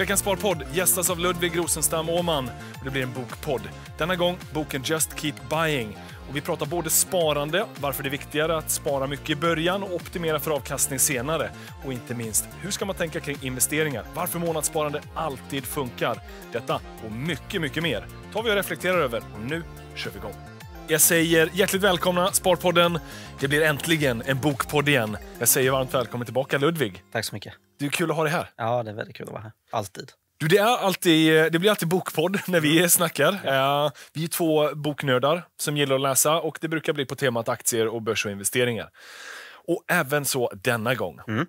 Veckans Sparpodd gästas av Ludvig Rosenstam Åman. Det blir en bokpodd. Denna gång boken Just Keep Buying. Och vi pratar både sparande, varför det är viktigare att spara mycket i början och optimera för avkastning senare. Och inte minst, hur ska man tänka kring investeringar? Varför månadssparande alltid funkar? Detta och mycket, mycket mer tar vi och reflekterar över. Och nu kör vi igång. Jag säger hjärtligt välkomna Sparpodden. Det blir äntligen en bokpodd igen. Jag säger varmt välkommen tillbaka Ludvig. Tack så mycket. Det är kul att ha dig här. Ja, det är väldigt kul att vara här. Alltid. Du, det, är alltid, det blir alltid bokpodd när vi mm. snackar. Vi är två boknördar som gillar att läsa och det brukar bli på temat aktier och börs och investeringar. Och även så denna gång. Mm.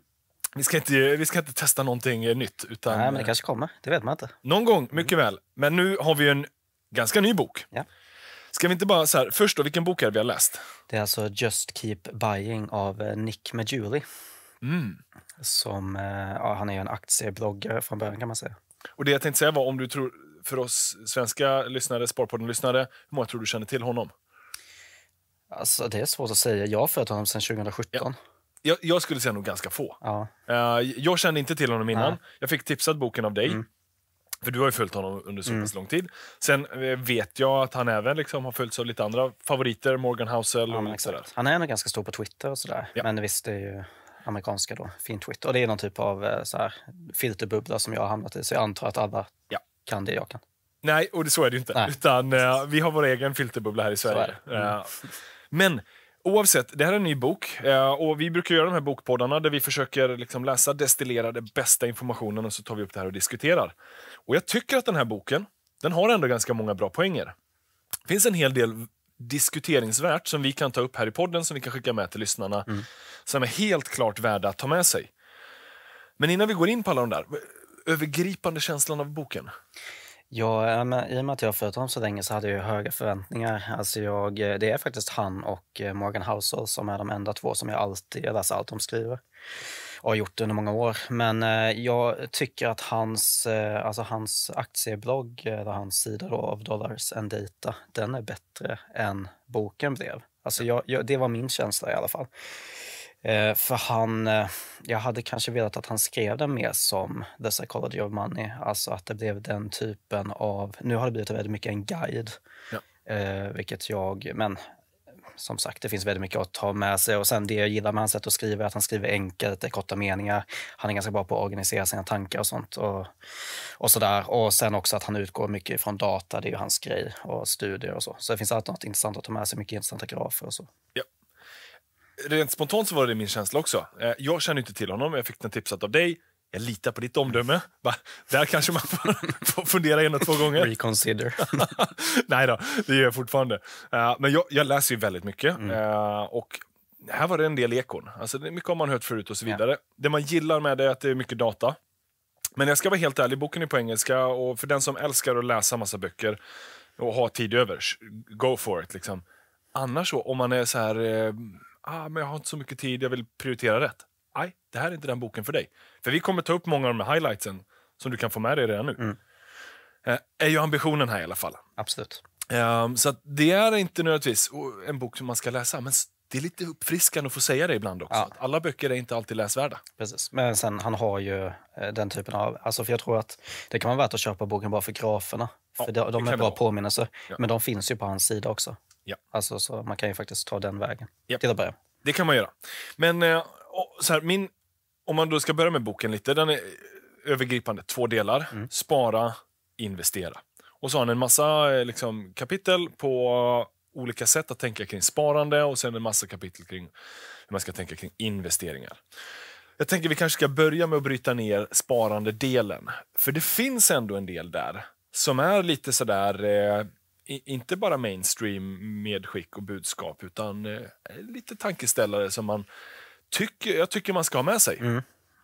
Vi ska, inte, vi ska inte testa någonting nytt. Utan, Nej, men det kanske kommer. Det vet man inte. Någon gång, mycket mm. väl. Men nu har vi en ganska ny bok. Ja. Ska vi inte bara så här, först då, vilken bok är det vi har läst? Det är alltså Just Keep Buying av eh, Nick Medjuli. Mm. Som, eh, ja, han är en aktiebloggare från början kan man säga. Och det jag tänkte säga var om du tror, för oss svenska lyssnare, Sparpodden-lyssnare, hur många tror du känner till honom? Alltså, det är svårt att säga. Jag har följt honom sedan 2017. Ja. Jag, jag, skulle säga nog ganska få. Ja. Uh, jag kände inte till honom innan. Nej. Jag fick tipsad boken av dig. Mm. För du har ju följt honom under så mm. pass mm. lång tid. Sen eh, vet jag att han även liksom har följts av lite andra favoriter, Morgan Housel och ja, sådär. Han är nog ganska stor på Twitter och sådär. Ja. Men visst, det är ju amerikanska då, Fintwit. Och det är någon typ av eh, så här, filterbubbla som jag har hamnat i, så jag antar att alla ja. kan det jag kan. Nej, och det, så är det ju inte. Utan uh, vi har vår egen filterbubbla här i Sverige. Mm. Uh, men oavsett, det här är en ny bok. Uh, och vi brukar göra de här bokpoddarna där vi försöker liksom läsa, destillera den bästa informationen och så tar vi upp det här och diskuterar. Och jag tycker att den här boken, den har ändå ganska många bra poänger. Det finns en hel del diskuteringsvärt som vi kan ta upp här i podden som vi kan skicka med till lyssnarna mm. som är helt klart värda att ta med sig. Men innan vi går in på alla de där, övergripande känslan av boken? Ja, i och med att jag följt honom så länge så hade jag höga förväntningar. Alltså jag, eh, det är faktiskt han och eh, Morgan Housel som är de enda två som jag alltid jag läser allt de skriver och har gjort det under många år. Men eh, jag tycker att hans, eh, alltså hans aktieblogg, eh, eller hans sida av Dollars and Data, den är bättre än boken blev. Alltså jag, jag, det var min känsla i alla fall. Eh, för han, eh, jag hade kanske velat att han skrev den mer som The Psychology of Money. Alltså att det blev den typen av... Nu har det blivit väldigt mycket en guide. Ja. Eh, vilket jag... Men som sagt, det finns väldigt mycket att ta med sig. Och sen det jag gillar med hans sätt att skriva är att han skriver enkelt, det är korta meningar. Han är ganska bra på att organisera sina tankar och sånt. Och, och, sådär. och sen också att han utgår mycket från data, det är ju hans grej, och studier och så. Så det finns alltid något intressant att ta med sig, mycket intressanta grafer och så. Ja. Rent spontant så var det min känsla också. Eh, jag känner inte till honom, jag fick den tipsat av dig jag litar på ditt omdöme. Va? Där kanske man får fundera en och två gånger. Reconsider. Nej då, det gör jag fortfarande. Eh, men jag, jag, läser ju väldigt mycket. Mm. Eh, och här var det en del ekon. Alltså, det mycket har man hört förut och så vidare. Ja. Det man gillar med det är att det är mycket data. Men jag ska vara helt ärlig, boken är på engelska och för den som älskar att läsa massa böcker och har tid över, go for it. Liksom. Annars så, om man är så här, eh, ah, men jag har inte så mycket tid, jag vill prioritera rätt. Nej, det här är inte den boken för dig. För vi kommer ta upp många av de här highlightsen som du kan få med dig redan nu. Mm. Eh, är ju ambitionen här i alla fall. Absolut. Um, så det är inte nödvändigtvis en bok som man ska läsa, men det är lite uppfriskande att få säga det ibland också. Ja. alla böcker är inte alltid läsvärda. Precis. Men sen, han har ju eh, den typen av... Alltså för jag tror att det kan vara värt att köpa boken bara för graferna. Ja, för de, de är bra påminnelser. Ja. Men de finns ju på hans sida också. Ja. Alltså, så man kan ju faktiskt ta den vägen. Ja. Till att börja. Det kan man göra. Men eh, så här, min om man då ska börja med boken lite. Den är eh, övergripande, två delar. Mm. Spara, investera. Och så har han en massa eh, liksom, kapitel på olika sätt att tänka kring sparande och sen en massa kapitel kring hur man ska tänka kring investeringar. Jag tänker vi kanske ska börja med att bryta ner sparandedelen. För det finns ändå en del där som är lite sådär, eh, inte bara mainstream medskick och budskap utan eh, lite tankeställare som man tycker, jag tycker man ska ha med sig. Mm.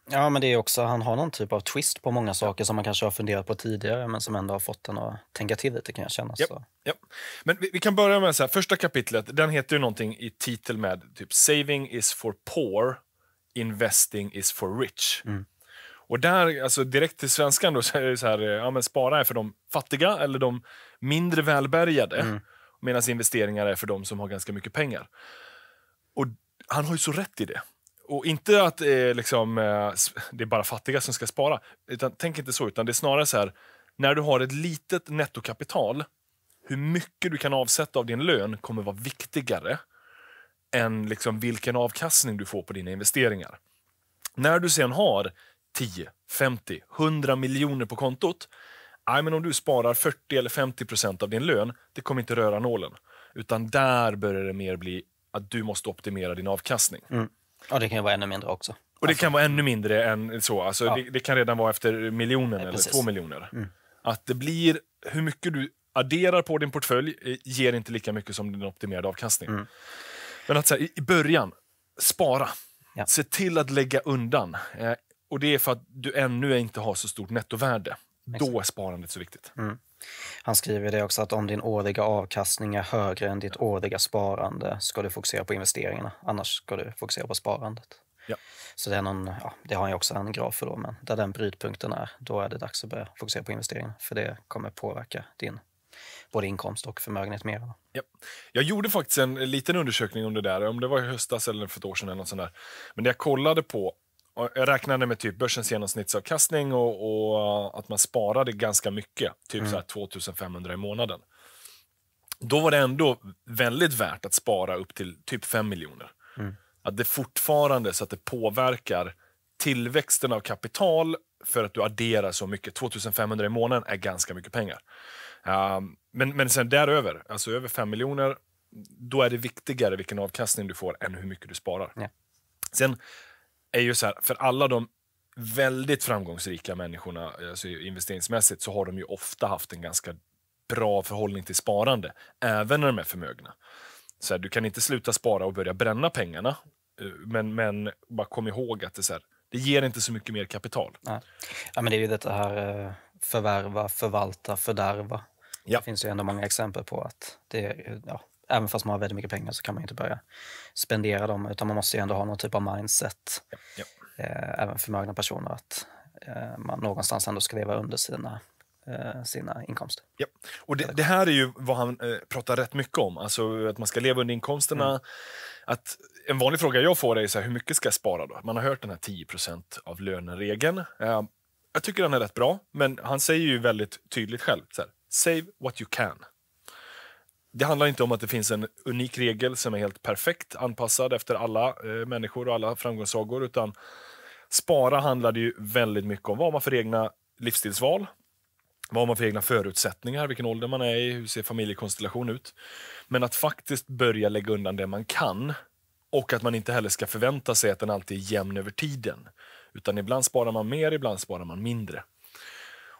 Ja, men det är också, han har någon typ av twist på många saker som man kanske har funderat på tidigare, men som ändå har fått en att tänka till lite kan jag känna. Yep, yep. Men vi, vi, kan börja med så här, första kapitlet, den heter ju någonting i titel med typ Saving is for poor, investing is for rich. Mm. Och där, alltså direkt till svenskan då, så är det så här, ja men spara är för de fattiga eller de mindre välbärgade, mm. medan investeringar är för de som har ganska mycket pengar. Och han har ju så rätt i det. Och inte att eh, liksom, eh, det är bara fattiga som ska spara. Utan, tänk inte så, utan det är snarare så här, när du har ett litet nettokapital, hur mycket du kan avsätta av din lön kommer vara viktigare än liksom vilken avkastning du får på dina investeringar. När du sen har 10, 50, 100 miljoner på kontot, I men om du sparar 40 eller 50 procent av din lön, det kommer inte röra nålen. Utan där börjar det mer bli att du måste optimera din avkastning. Mm. Ja, det kan ju vara ännu mindre också. Och det kan vara ännu mindre än så. Alltså, ja. det, det, kan redan vara efter miljonen eh, eller två miljoner. Mm. Att det blir hur mycket du adderar på din portfölj eh, ger inte lika mycket som din optimerade avkastning. Mm. Men att så här, i början, spara. Ja. Se till att lägga undan. Eh, och Det är för att du ännu inte har så stort nettovärde. Exakt. Då är sparandet så viktigt. Mm. Han skriver det också att om din årliga avkastning är högre än ditt årliga sparande ska du fokusera på investeringarna, annars ska du fokusera på sparandet. Ja. Så det, är någon, ja, det har han också en graf för, då, men där den brytpunkten är, då är det dags att börja fokusera på investeringarna, för det kommer påverka din både inkomst och förmögenhet mer. Ja. Jag gjorde faktiskt en liten undersökning om det där, om det var i höstas eller för ett år sedan. Eller något sånt där. Men när jag kollade på jag räknade med typ börsens genomsnittsavkastning och, och att man sparade ganska mycket, typ mm. så 2500 i månaden. Då var det ändå väldigt värt att spara upp till typ 5 miljoner. Mm. Att det fortfarande så att det påverkar tillväxten av kapital för att du adderar så mycket. 2500 i månaden är ganska mycket pengar. Um, men, men sen däröver, alltså över 5 miljoner, då är det viktigare vilken avkastning du får än hur mycket du sparar. Ja. Sen är ju så här, för alla de väldigt framgångsrika människorna eh, alltså investeringsmässigt så har de ju ofta haft en ganska bra förhållning till sparande, även när de är förmögna. Så här, du kan inte sluta spara och börja bränna pengarna, eh, men, men bara kom ihåg att det, så här, det ger inte så mycket mer kapital. Nej. Ja, men det är ju detta här eh, förvärva, förvalta, fördärva. Ja. Det finns ju ändå många exempel på att det, ja, även fast man har väldigt mycket pengar så kan man inte börja spendera dem utan man måste ändå ha någon typ av mindset, ja. eh, även förmögna personer, att eh, man någonstans ändå ska leva under sina eh, sina inkomster. Ja. Och det, det, här är ju vad han eh, pratar rätt mycket om, alltså att man ska leva under inkomsterna. Mm. Att, en vanlig fråga jag får är så här, hur mycket ska jag spara då? Man har hört den här 10 av löneregeln. Eh, jag tycker den är rätt bra, men han säger ju väldigt tydligt själv, så här, save what you can. Det handlar inte om att det finns en unik regel som är helt perfekt anpassad efter alla eh, människor och alla framgångssagor, utan spara handlade ju väldigt mycket om vad man för egna livsstilsval, vad har man för egna förutsättningar, vilken ålder man är i, hur ser familjekonstellation ut? Men att faktiskt börja lägga undan det man kan och att man inte heller ska förvänta sig att den alltid är jämn över tiden. Utan ibland sparar man mer, ibland sparar man mindre.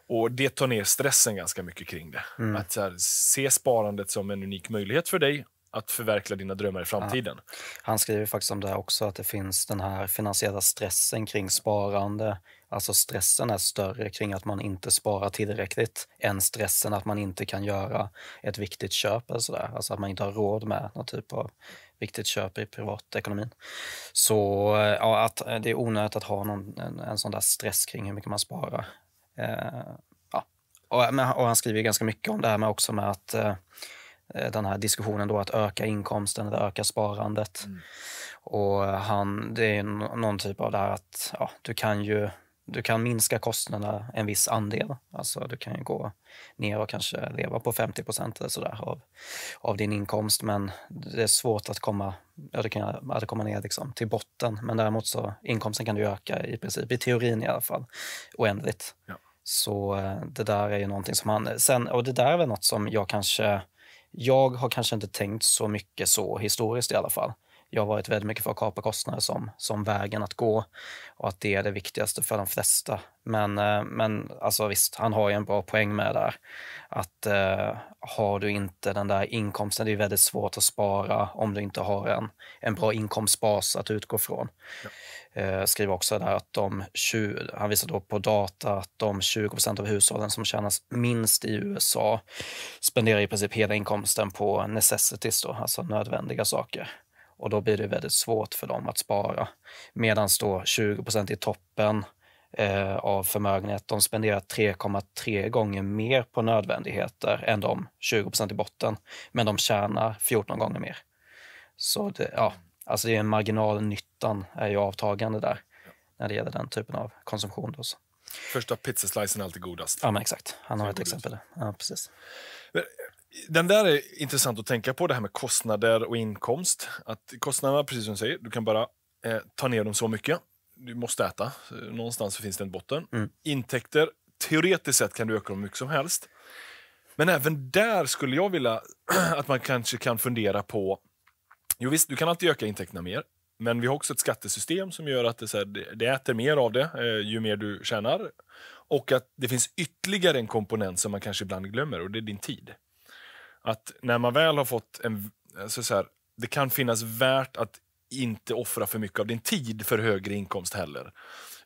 Och Det tar ner stressen ganska mycket kring det. Mm. Att här, se sparandet som en unik möjlighet för dig att förverkliga dina drömmar i framtiden. Ja. Han skriver faktiskt om det också, att det finns den här finansiella stressen kring sparande. Alltså stressen är större kring att man inte sparar tillräckligt än stressen att man inte kan göra ett viktigt köp eller sådär. Alltså att man inte har råd med någon typ av viktigt köp i privatekonomin. Så eh, ja, att eh, det är onödigt att ha någon, en, en sån där stress kring hur mycket man sparar. Eh, ja. och, och, han skriver ganska mycket om det här med också med att eh, eh, den här diskussionen då att öka inkomsten, att öka sparandet. Mm. Och han, det är någon typ av det här att ja, du kan ju du kan minska kostnaderna en viss andel. Alltså du kan gå ner och kanske leva på 50 procent eller sådär av, av din inkomst. Men det är svårt att komma, ja, du kan, att komma ner liksom till botten. Men däremot så inkomsten kan du öka i princip, i teorin i alla fall, oändligt. Ja. Så eh, det där är ju någonting som han... Sen, och det där är väl något som jag kanske... Jag har kanske inte tänkt så mycket så historiskt i alla fall jag har varit väldigt mycket för att kapa kostnader som, som vägen att gå och att det är det viktigaste för de flesta. Men, eh, men alltså visst, han har ju en bra poäng med det där. Att eh, har du inte den där inkomsten, det är väldigt svårt att spara om du inte har en, en bra inkomstbas att utgå från. Ja. Eh, skriver också där att de 20, han visar då på data att de 20 procent av hushållen som tjänas minst i USA spenderar i princip hela inkomsten på necessities, då, alltså nödvändiga saker och då blir det väldigt svårt för dem att spara. Medan då 20 i toppen eh, av förmögenhet, de spenderar 3,3 gånger mer på nödvändigheter än de 20 i botten, men de tjänar 14 gånger mer. Så det, ja, alltså det är en marginalnyttan är ju avtagande där när det gäller den typen av konsumtion. Då. Första pizzaslicen är alltid godast. Ja, men exakt. Han har ett exempel. Ja, precis den där är intressant att tänka på, det här med kostnader och inkomst. Att kostnaderna, precis som du säger, du kan bara eh, ta ner dem så mycket. Du måste äta. Eh, någonstans finns det en botten. Mm. Intäkter, teoretiskt sett kan du öka dem mycket som helst. Men även där skulle jag vilja att man kanske kan fundera på... Jo visst, du kan alltid öka intäkterna mer. Men vi har också ett skattesystem som gör att det, så här, det äter mer av det eh, ju mer du tjänar. Och att det finns ytterligare en komponent som man kanske ibland glömmer och det är din tid att när man väl har fått en... Alltså så här, det kan finnas värt att inte offra för mycket av din tid för högre inkomst heller.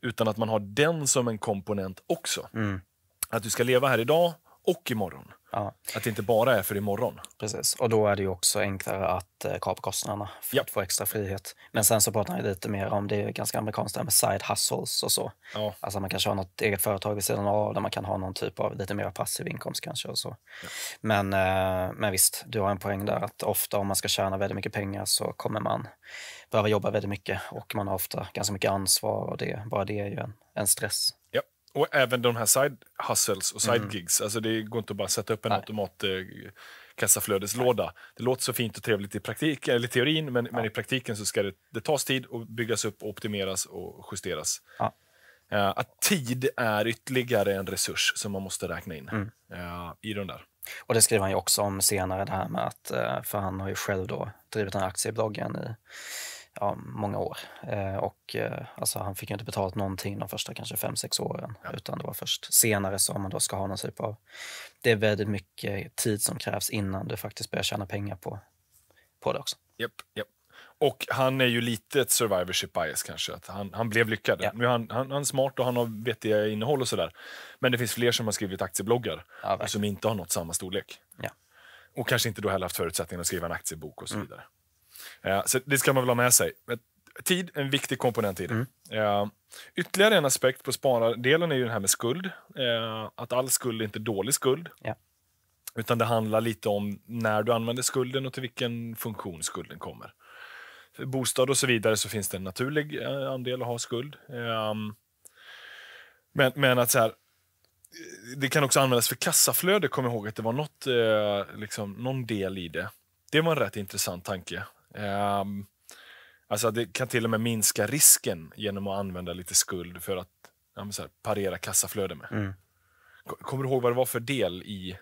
Utan att man har den som en komponent också. Mm. Att du ska leva här idag och imorgon. Ja. Att det inte bara är för imorgon. Precis, och då är det också enklare att eh, kapa kostnaderna för ja. att få extra frihet. Men sen så pratar han lite mer om, det är ganska amerikanskt, med side hustles och så. Ja. Alltså man kanske har något eget företag vid sidan av där man kan ha någon typ av lite mer passiv inkomst kanske. Och så. Ja. Men, eh, men visst, du har en poäng där att ofta om man ska tjäna väldigt mycket pengar så kommer man behöva jobba väldigt mycket och man har ofta ganska mycket ansvar och det, bara det är ju en, en stress och även de här side hustles och side mm. gigs. Mm. Alltså det går inte att bara sätta upp en automatkassaflödeslåda. eh, Det låter så fint och trevligt i praktik, eller teorin, men, ja. men i praktiken så ska det, det tas tid och byggas upp, och optimeras och justeras. Ja. Eh, att tid är ytterligare en resurs som man måste räkna in mm. eh, i den där. Och det skriver han ju också om senare, det här med att, eh, för han har ju själv då drivit en aktiebloggen i ja, många år. Eh, och eh, alltså, han fick ju inte betalt någonting de första kanske fem sex åren, ja. utan det var först senare som man då ska ha någon typ av... Det är väldigt mycket tid som krävs innan du faktiskt börjar tjäna pengar på, på det också. Yep, yep. Och han är ju lite ett survivorship bias kanske, att han, han blev lyckad. Ja. Nu han, han, han, är smart och han har vettiga innehåll och sådär. Men det finns fler som har skrivit aktiebloggar ja, som inte har nått samma storlek. Ja. Och kanske inte då heller haft förutsättningar att skriva en aktiebok och så mm. vidare. Eh, så det ska man väl ha med sig. Tid är en viktig komponent i det. Mm. Eh, ytterligare en aspekt på sparadelen är ju den här med skuld. Eh, att all skuld är inte dålig skuld. Ja. Utan det handlar lite om när du använder skulden och till vilken funktion skulden kommer. För bostad och så vidare så finns det en naturlig andel att ha skuld. Ehm, men, men att så här, det kan också användas för kassaflöde. Kom ihåg att det var något, liksom, någon del i det. Det var en rätt intressant tanke. Um, alltså det kan till och med minska risken genom att använda lite skuld för att ja, här, parera kassaflöde med. Mm. Kommer du ihåg vad det var för del i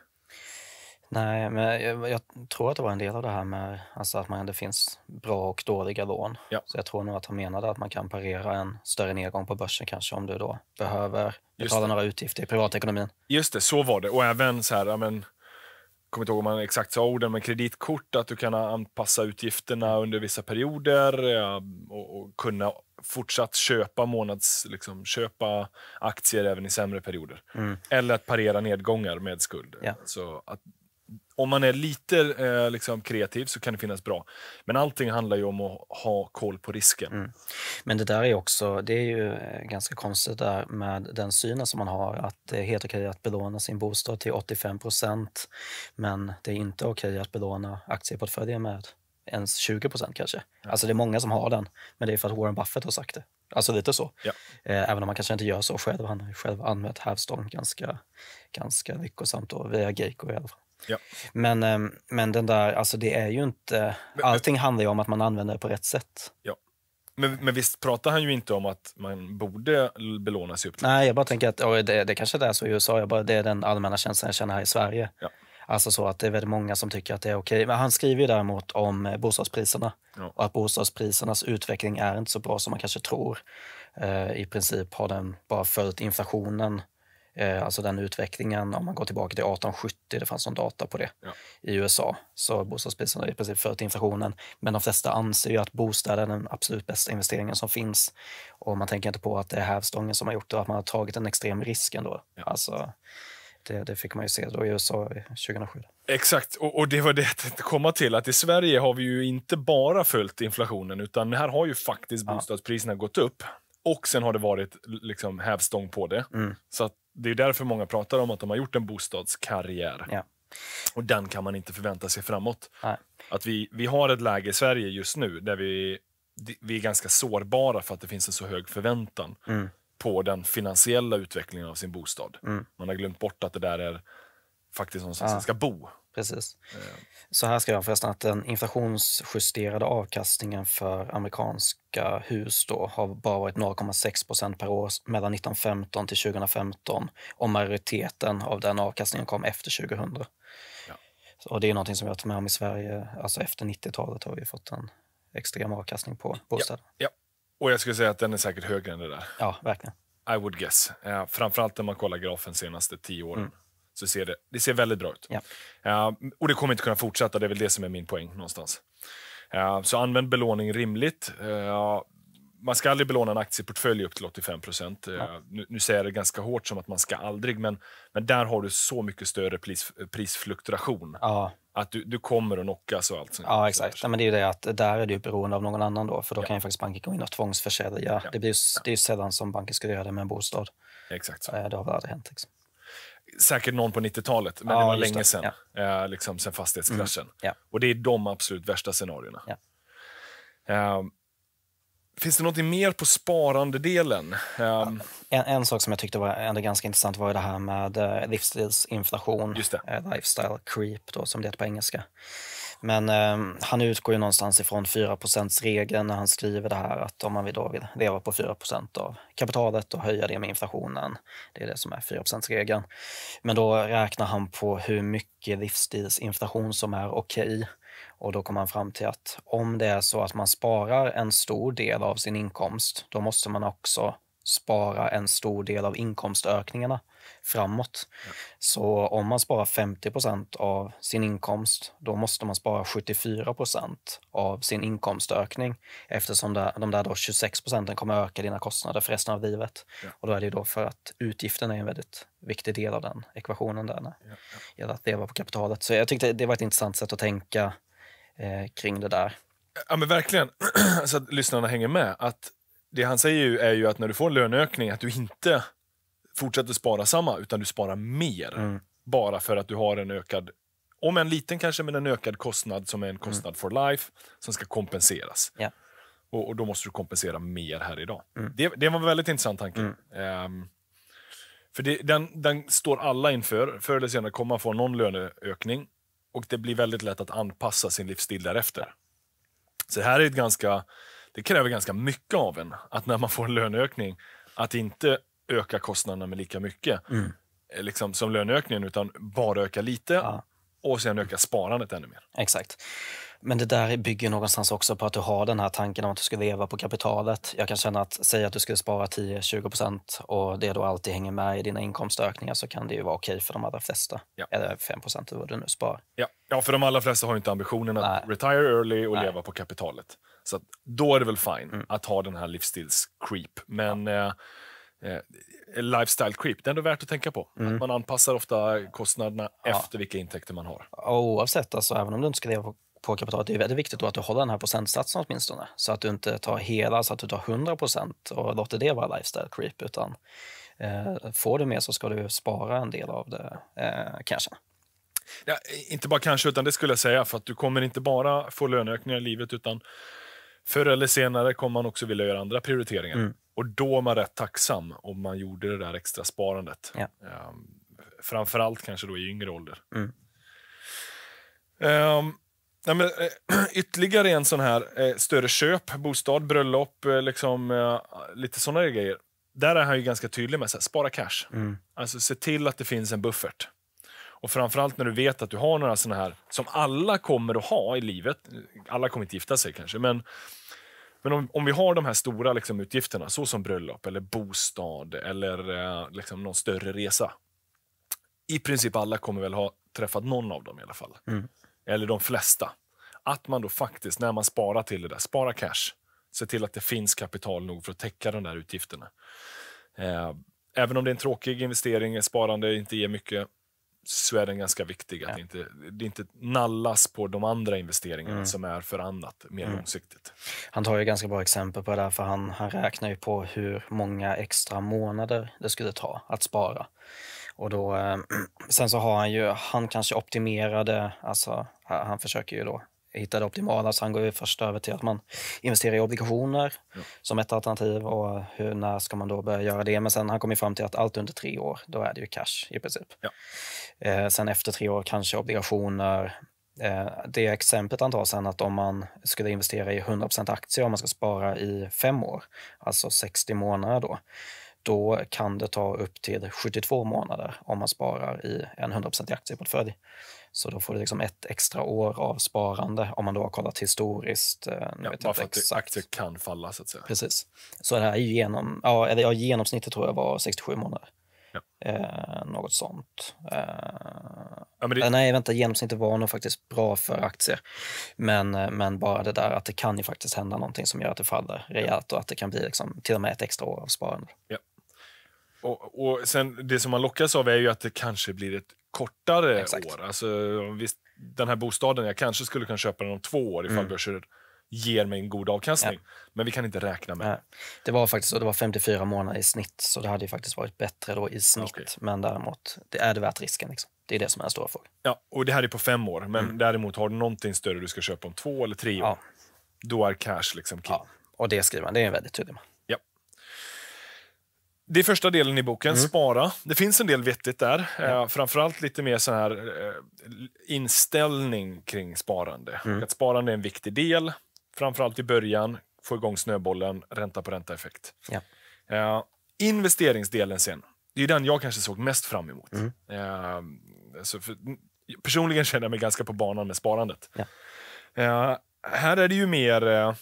Nej, men jag, jag, tror att det var en del av det här med alltså att man, det finns bra och dåliga lån. Ja. Så jag tror nog att han menade att man kan parera en större nedgång på börsen kanske om du då behöver betala några utgifter i privatekonomin. Just det, så var det. Och även så här, men, kommer inte ihåg om han exakt sa orden, men kreditkort, att du kan anpassa utgifterna under vissa perioder och, och kunna fortsatt köpa månads, liksom, köpa aktier även i sämre perioder. Mm. Eller att parera nedgångar med skuld. Ja. Så att om man är lite eh, liksom kreativ så kan det finnas bra. Men allting handlar ju om att ha koll på risken. Mm. Men det där är också, det är ju eh, ganska konstigt där med den synen som man har att det är helt okej att belåna sin bostad till 85 procent men det är inte okej att belåna aktieportföljen med ens 20 procent kanske. Ja. Alltså det är många som har den, men det är för att Warren Buffett har sagt det. Alltså lite så. Ja. Eh, även om man kanske inte gör så själv. Han har ju själv använt hävstång ganska, ganska lyckosamt då, via Geiko i alla fall. Ja. Men, ehm, men den där, alltså det är ju inte... Men, allting men, handlar ju om att man använder det på rätt sätt. Ja. Men, men visst pratar han ju inte om att man borde belåna sig upp till Nej, jag bara tänker att och det, det kanske det är så i USA. Jag bara, det är den allmänna känslan jag känner här i Sverige. Ja. Alltså så att det är väldigt många som tycker att det är okej. Men han skriver ju däremot om eh, bostadspriserna ja. och att bostadsprisernas utveckling är inte så bra som man kanske tror. Eh, I princip har den bara följt inflationen Eh, alltså den utvecklingen, om man går tillbaka till 1870, det fanns någon data på det ja. i USA, så bostadspriserna har i princip följt inflationen. Men de flesta anser ju att bostäder är den absolut bästa investeringen som finns. Och man tänker inte på att det är hävstången som har gjort det, att man har tagit en extrem risk ändå. Ja. Alltså, det, det, fick man ju se då i USA 2007. Exakt, och, och, det var det jag komma till. Att I Sverige har vi ju inte bara följt inflationen, utan här har ju faktiskt bostadspriserna ja. gått upp. Och sen har det varit liksom hävstång på det. Mm. Så att det är därför många pratar om att de har gjort en bostadskarriär. Ja. Och den kan man inte förvänta sig framåt. Nej. Att vi, vi har ett läge i Sverige just nu där vi, vi är ganska sårbara för att det finns en så hög förväntan mm. på den finansiella utvecklingen av sin bostad. Mm. Man har glömt bort att det där är faktiskt någonstans ja. man ska bo precis. Eh. Så här skrev han förresten att den inflationsjusterade avkastningen för amerikanska hus då har bara varit 0,6 procent per år mellan 1915 till 2015 och majoriteten av den avkastningen kom efter 2000. Ja. Och det är någonting som jag tar med om i Sverige. Alltså efter 90-talet har vi fått en extrem avkastning på bostäder. Ja, ja. Och jag skulle säga att den är säkert högre än det där. Ja, verkligen. I would guess. Eh, framförallt när man kollar grafen de senaste tio åren. Mm så ser det, det ser väldigt bra ut. Ja. Uh, och det kommer inte kunna fortsätta, det är väl det som är min poäng någonstans. Uh, så använd belåning rimligt. Uh, man ska aldrig belåna en aktieportfölj upp till 85 procent. Ja. Nu, nu, säger jag det ganska hårt som att man ska aldrig, men, men där har du så mycket större pris, prisfluktuation. Ja. Att du, du kommer att knockas och allt sånt. Ja, exakt. Ja, men det är ju det att där är du beroende av någon annan då, för då kan ju faktiskt banken gå in och tvångsförsälja. Det, blir, det är ju sällan som banker skulle göra det med en bostad. Exakt så. Det har väl aldrig hänt. Liksom säkert någon på 90-talet, men ja, det var länge sedan. Ja. Eh, liksom sen fastighetskraschen. Mm. Ja. Och det är de absolut värsta scenarierna. Eh, finns det något mer på sparandedelen? Eh, en, en, sak som jag tyckte var ändå ganska intressant var det här med eh, livsstilsinflation, eh, lifestyle creep då, som det heter på engelska. Men eh, han utgår ju någonstans ifrån 4 regeln när han skriver det här att om man vill då vill leva på 4 av kapitalet och höja det med inflationen, det är det som är 4 regeln. Men då räknar han på hur mycket livsstilsinflation som är okej. Okay. Och då kommer han fram till att om det är så att man sparar en stor del av sin inkomst, då måste man också spara en stor del av inkomstökningarna framåt. Ja. Så om man sparar 50 av sin inkomst, då måste man spara 74 av sin inkomstökning eftersom de där då 26 procenten kommer öka dina kostnader för resten av livet. Ja. Och då är det då för att utgiften är en väldigt viktig del av den ekvationen där när ja, ja. att leva på kapitalet. Så jag tyckte det var ett intressant sätt att tänka eh, kring det där. Ja men verkligen, så att lyssnarna hänger med. Att det han säger är ju att när du får en löneökning, att du inte fortsätter spara samma, utan du sparar mer. Mm. Bara för att du har en ökad, om en liten kanske, men en ökad kostnad som är en kostnad mm. for life, som ska kompenseras. Yeah. Och, och, då måste du kompensera mer här idag. Mm. Det, det var en väldigt intressant tanke. Um, för det, den, den står alla inför. Förr eller senare kommer man få någon löneökning och det blir väldigt lätt att anpassa sin livsstil därefter. Så här är ett ganska, det kräver ganska mycket av en, att när man får en löneökning, att inte öka kostnaderna med lika mycket mm. Eh, liksom, som löneökningen, utan bara öka lite ja. och sen öka sparandet ännu mer. Exakt. Men det där bygger någonstans också på att du har den här tanken om att du ska leva på kapitalet. Jag kan känna att säga att du skulle spara 10-20 och det då alltid hänger med i dina inkomstökningar så kan det ju vara okej för de allra flesta. Ja. Eller 5 eller vad du nu sparar. Ja. ja, för de allra flesta har inte ambitionen att Nej. retire early och Nej. leva på kapitalet. Så då är det väl fine mm. att ha den här livsstils-creep. Men ja. eh, Eh, lifestyle creep. Det är ändå värt att tänka på. Mm. Att man anpassar ofta kostnaderna ja. efter vilka intäkter man har. Oavsett, alltså, även om du inte ska leva på kapitalet, det är väldigt viktigt att du håller den här procentsatsen åtminstone. Så att du inte tar hela, så att du tar 100 och låter det vara lifestyle creep. Utan eh, får du mer så ska du spara en del av det, eh, kanske. Ja, inte bara kanske, utan det skulle jag säga. För att du kommer inte bara få löneökningar i livet, utan förr eller senare kommer man också vilja göra andra prioriteringar. Mm. Och då är man rätt tacksam om man gjorde det där extra sparandet. Ja. Um, framförallt kanske då i yngre ålder. Mm. Um, nej men, eh, ytterligare en sån här eh, större köp, bostad, bröllop, eh, liksom, uh, lite såna grejer. Där är han ju ganska tydlig med att spara cash. Mm. Alltså se till att det finns en buffert. Och framförallt när du vet att du har några såna här som alla kommer att ha i livet. Alla kommer inte gifta sig kanske, men men om, om vi har de här stora liksom, utgifterna, som bröllop eller bostad eller eh, liksom någon större resa. I princip alla kommer väl ha träffat någon av dem i alla fall. Mm. Eller de flesta. Att man då faktiskt, när man sparar till det där, sparar cash. Se till att det finns kapital nog för att täcka de där utgifterna. Eh, även om det är en tråkig investering, sparande inte ger mycket, så är den ganska viktig. Att ja. det, inte, det inte nallas på de andra investeringarna mm. som är för annat mer mm. långsiktigt. Han tar ju ganska bra exempel på det där, för han, han räknar ju på hur många extra månader det skulle ta att spara. Och då, eh, sen så har han ju, han kanske optimerade, alltså han försöker ju då hitta det optimala. Så går ju först över till att man investerar i obligationer ja. som ett alternativ. Och hur, när ska man då börja göra det? Men sen han kom ju fram till att allt under tre år, då är det ju cash i princip. Ja. Eh, sen efter tre år kanske obligationer. Eh, det exemplet han tar sen att om man skulle investera i 100 aktier om man ska spara i fem år, alltså 60 månader då, då kan det ta upp till 72 månader om man sparar i en 100 aktie aktieportfölj. Så då får du liksom ett extra år av sparande om man då har kollat historiskt. Eh, ja, vet bara för att aktier kan falla så att säga. Precis. Så det här är ju genom, ja, eller, ja, genomsnittet tror jag var 67 månader. Ja. Eh, något sånt. Eh, ja, det... Eh, nej, vänta, genomsnittet var nog faktiskt bra för aktier. Men, eh, men bara det där att det kan ju faktiskt hända någonting som gör att det faller rejält och att det kan bli liksom, till och med ett extra år av sparande. Ja. Och, och sen, det som man lockas av är ju att det kanske blir ett kortare Exakt. år. Alltså, visst, den här bostaden, jag kanske skulle kunna köpa den om två år ifall mm. börsen ger mig en god avkastning. Ja. Men vi kan inte räkna med. Nej. Det var faktiskt så, det var 54 månader i snitt, så det hade faktiskt varit bättre då i snitt. Okay. Men däremot, det är det värt risken. Liksom. Det är det som är den stora frågan. Ja, och det här är på fem år, men mm. däremot har du någonting större du ska köpa om två eller tre år, ja. då är cash liksom king. Ja. Och det skriver man, det är en väldigt tydlig man. Det är första delen i boken, mm. spara. Det finns en del vettigt där. Ja. Eh, framförallt lite mer så här eh, inställning kring sparande. Mm. Att sparande är en viktig del, framförallt i början. Få igång snöbollen, ränta på ränta-effekt. Ja. Eh, investeringsdelen sen, det är den jag kanske såg mest fram emot. Mm. Eh, personligen känner jag mig ganska på banan med sparandet. Ja. här är det ju mer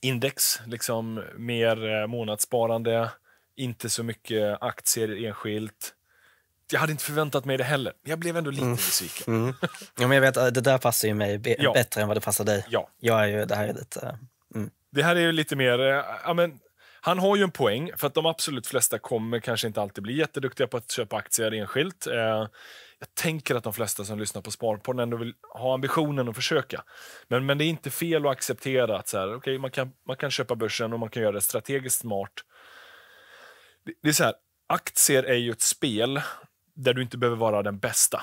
index, liksom mer månadssparande inte så mycket aktier enskilt. Jag hade inte förväntat mig det heller. Jag blev ändå lite mm. besviken. Mm. Ja, men jag vet, det där passar ju mig ja. bättre än vad det passar dig. Ja. Jag är ju, det här är lite... Mm. Det här är ju lite mer... Eh, ja, men, han har ju en poäng, för att de absolut flesta kommer kanske inte alltid bli jätteduktiga på att köpa aktier enskilt. Eh, jag tänker att de flesta som lyssnar på Sparpodden ändå vill ha ambitionen att försöka. Men, men det är inte fel att acceptera att så här, okay, man, kan, man kan köpa börsen och man kan göra det strategiskt smart det är så här, aktier är ju ett spel där du inte behöver vara den bästa.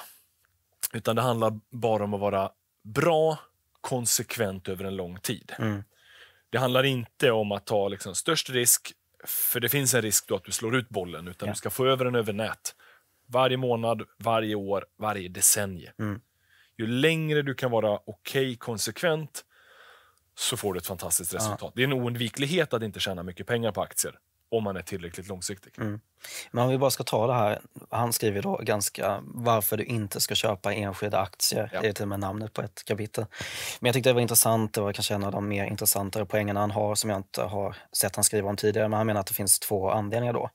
Utan det handlar bara om att vara bra, konsekvent över en lång tid. Mm. Det handlar inte om att ta liksom störst risk, för det finns en risk då att du slår ut bollen, utan ja. du ska få över den över nät. Varje månad, varje år, varje decennium. Mm. Ju längre du kan vara okej okay, konsekvent, så får du ett fantastiskt resultat. Ja. Det är en oundviklighet att inte tjäna mycket pengar på aktier om man är tillräckligt långsiktig. Mm. Men om vi bara ska ta det här. Han skriver då ganska varför du inte ska köpa enskilda aktier. Ja. Det är till och med namnet på ett kapitel. Men jag tyckte det var intressant. Det var kanske en av de mer intressanta poängerna han har som jag inte har sett han skriva om tidigare. Men han menar att det finns två anledningar då.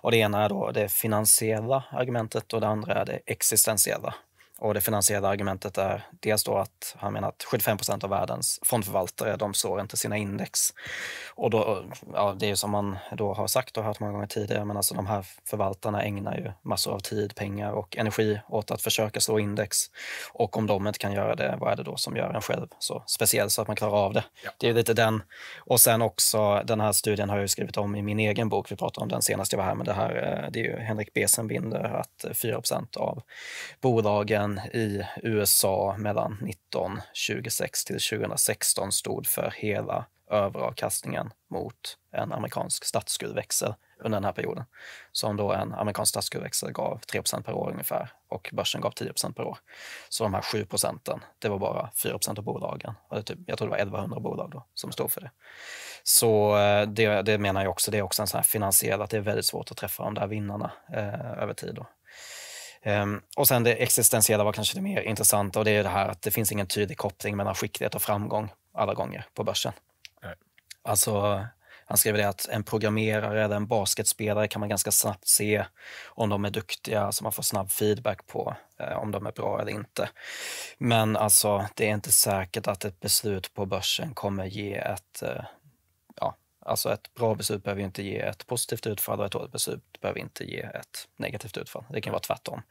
Och det ena är då det finansiella argumentet och det andra är det existentiella. Och det finansiella argumentet är dels då att han menar att 75 av världens fondförvaltare, de slår inte sina index. Och då, ja, det är ju som man då har sagt och hört många gånger tidigare, men alltså de här förvaltarna ägnar ju massor av tid, pengar och energi åt att försöka slå index. Och om de inte kan göra det, vad är det då som gör en själv så speciell så att man klarar av det? Ja. Det är lite den. Och sen också, den här studien har jag skrivit om i min egen bok. Vi pratade om den senast jag var här, men det här, eh, det är ju Henrik Besenbinder, att 4 eh, av bolagen Börsen i USA mellan 1926 till 2016 stod för hela överavkastningen mot en amerikansk statsskuldväxel under den här perioden. Som då en amerikansk statsskuldväxel gav 3 per år ungefär och börsen gav 10 per år. Så de här 7 procenten, det var bara 4 av bolagen. Typ, jag tror det var 1100 bolag då som stod för det. Så eh, det, det menar jag också, det är också en sån här finansiell, att det är väldigt svårt att träffa de där vinnarna eh, över tid. Då. Um, och sen det existentiella var kanske det mer intressanta och det är det här att det finns ingen tydlig koppling mellan skicklighet och framgång alla gånger på börsen. Nej. Alltså, han skriver det att en programmerare eller en basketspelare kan man ganska snabbt se om de är duktiga, så man får snabb feedback på eh, om de är bra eller inte. Men alltså, det är inte säkert att ett beslut på börsen kommer ge ett eh, ja, Alltså ett bra beslut behöver inte ge ett positivt utfall och ett dåligt beslut behöver inte ge ett negativt utfall. Det kan vara tvärtom.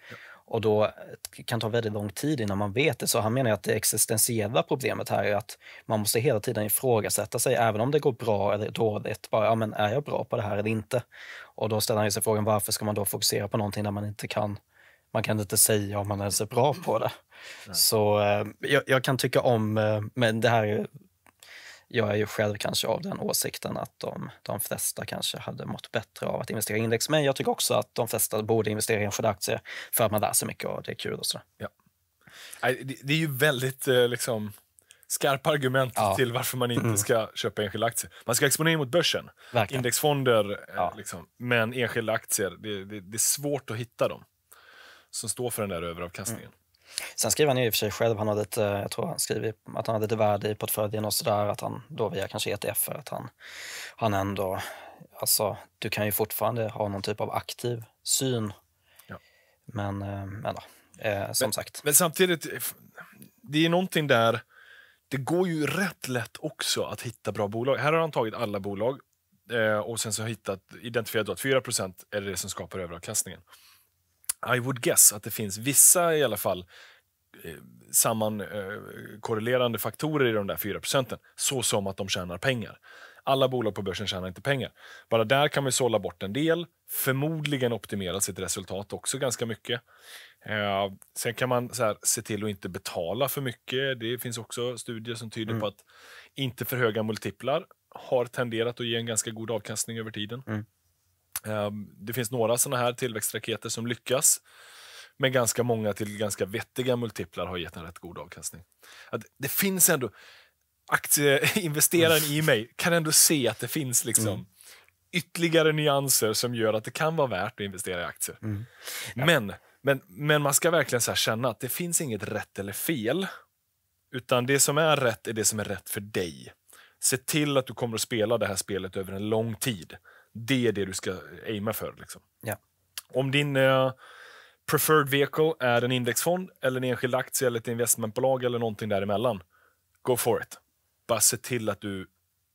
Och då eh, kan ta väldigt lång tid innan man vet det. Så han menar att det existentiella problemet här är att man måste hela tiden ifrågasätta sig, även om det går bra eller dåligt. Bara, ja, men är jag bra på det här eller inte? Och då ställer han sig frågan, varför ska man då fokusera på någonting där man inte kan man kan inte säga om man ens är bra på det. Nej. Så eh, jag, jag, kan tycka om, eh, men det här är jag är ju själv kanske av den åsikten att de, de flesta kanske hade mått bättre av att investera i index. Men jag tycker också att de flesta borde investera i enskilda aktier för att man lär sig mycket och det är kul och så. Ja. Det är ju väldigt eh, liksom, skarpa argument ja. till varför man inte mm. ska köpa enskilda aktier. Man ska exponera mot börsen, Verkligen. indexfonder, eh, ja. liksom. men enskilda aktier, det, det, det, är svårt att hitta dem som står för den där överavkastningen. Mm. Sen skriver han ju i och för sig själv, han hade ett, eh, jag tror han skrev att han hade ett värde i portföljen och sådär, att han då via kanske ETF, att han, han ändå, alltså du kan ju fortfarande ha någon typ av aktiv syn. Ja. Men, eh, men då, eh, som men, sagt. Men samtidigt, det är någonting där, det går ju rätt lätt också att hitta bra bolag. Här har han tagit alla bolag och sen så hittat, identifierat att 4 är det, som skapar överavkastningen. I would guess att det finns vissa i alla fall eh, sammankorrelerande eh, faktorer i de där 4 procenten, såsom att de tjänar pengar. Alla bolag på börsen tjänar inte pengar. Bara där kan vi sålla bort en del, förmodligen optimera sitt resultat också ganska mycket. Eh, sen kan man så här, se till att inte betala för mycket. Det finns också studier som tyder mm. på att inte för höga multiplar har tenderat att ge en ganska god avkastning över tiden. Mm. Ehm, det finns några sådana här tillväxtraketer som lyckas. Men ganska många till ganska vettiga multiplar har gett en rätt god avkastning. Att det finns ändå... Aktieinvesteraren i mig kan ändå se att det finns liksom mm. ytterligare nyanser som gör att det kan vara värt att investera i aktier. Mm. Ja. Men, men, men man ska verkligen så känna att det finns inget rätt eller fel. Utan det som är rätt är det som är rätt för dig. Se till att du kommer att spela det här spelet över en lång tid det är det du ska aima för. Liksom. Ja. Om din eh, preferred vehicle är en indexfond, eller en enskild aktie, eller ett investmentbolag eller någonting däremellan, go for it. Bara se till att du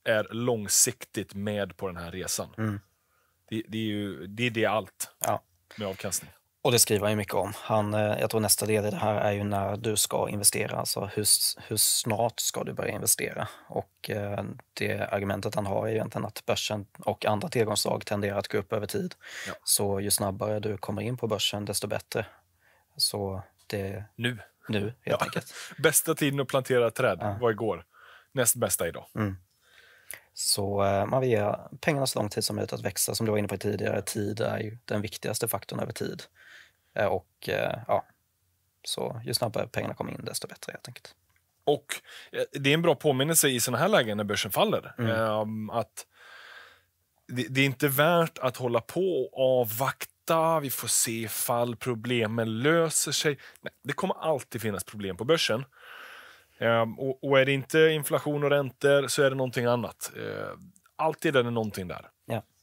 är långsiktigt med på den här resan. Mm. Det, det, är ju, det är det allt ja. med avkastning. Och det skriver han ju mycket om. Han, eh, jag tror nästa del i det här är ju när du ska investera, alltså hur, hur snart ska du börja investera? Och eh, det argumentet han har är egentligen att börsen och andra tillgångsslag tenderar att gå upp över tid. Ja. Så ju snabbare du kommer in på börsen, desto bättre. Så det... Nu. Nu, helt ja. enkelt. Bästa tiden att plantera träd ja. var igår. Näst bästa idag. Mm. Så eh, man vill ge pengarna så lång tid som möjligt att växa. Som du var inne på tidigare, tid är ju den viktigaste faktorn över tid. Eh, och eh, ja, så ju snabbare pengarna kommer in desto bättre helt enkelt. Och eh, det är en bra påminnelse i sådana här lägen när börsen faller. Mm. Ehm, att det, är inte värt att hålla på och avvakta. Vi får se ifall problemen löser sig. Nej, det kommer alltid finnas problem på börsen. Ehm, och, är det inte inflation och räntor så är det någonting annat. Ehm, alltid är det någonting där.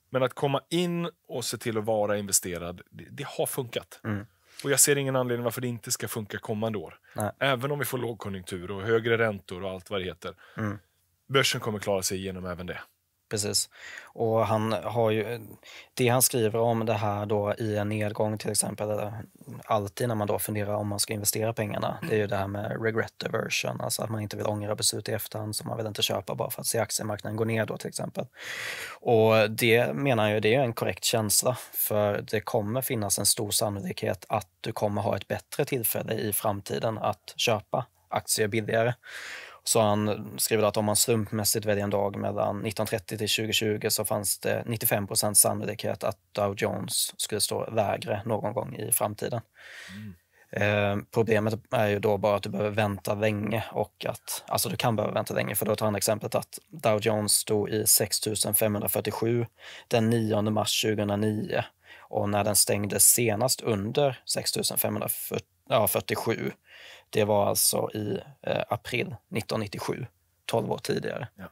Men att komma in och se till att vara investerad, det, det har funkat. Mm. Och Jag ser ingen anledning varför det inte ska funka kommande år. Nej. Även om vi får lågkonjunktur och högre räntor och allt vad det heter. Mm. Börsen kommer klara sig igenom även det. Precis. Och han har ju, det han skriver om det här då i en nedgång till exempel, alltid när man då funderar om man ska investera pengarna, det är ju det här med regret aversion, alltså att man inte vill ångra beslut i efterhand som man vill inte köpa bara för att se aktiemarknaden gå ner då till exempel. Och det menar jag, det är en korrekt känsla, för det kommer finnas en stor sannolikhet att du kommer ha ett bättre tillfälle i framtiden att köpa aktier billigare. Så han skriver att om man slumpmässigt väljer en dag mellan 1930 till 2020 så fanns det 95 sannolikhet att Dow Jones skulle stå lägre någon gång i framtiden. Mm. Eh, problemet är ju då bara att du behöver vänta länge och att, alltså du kan behöva vänta länge för då tar han exemplet att Dow Jones stod i 6547 den 9 mars 2009 och när den stängde senast under 6547 ja, det var alltså i eh, april 1997, 12 år tidigare. Ja.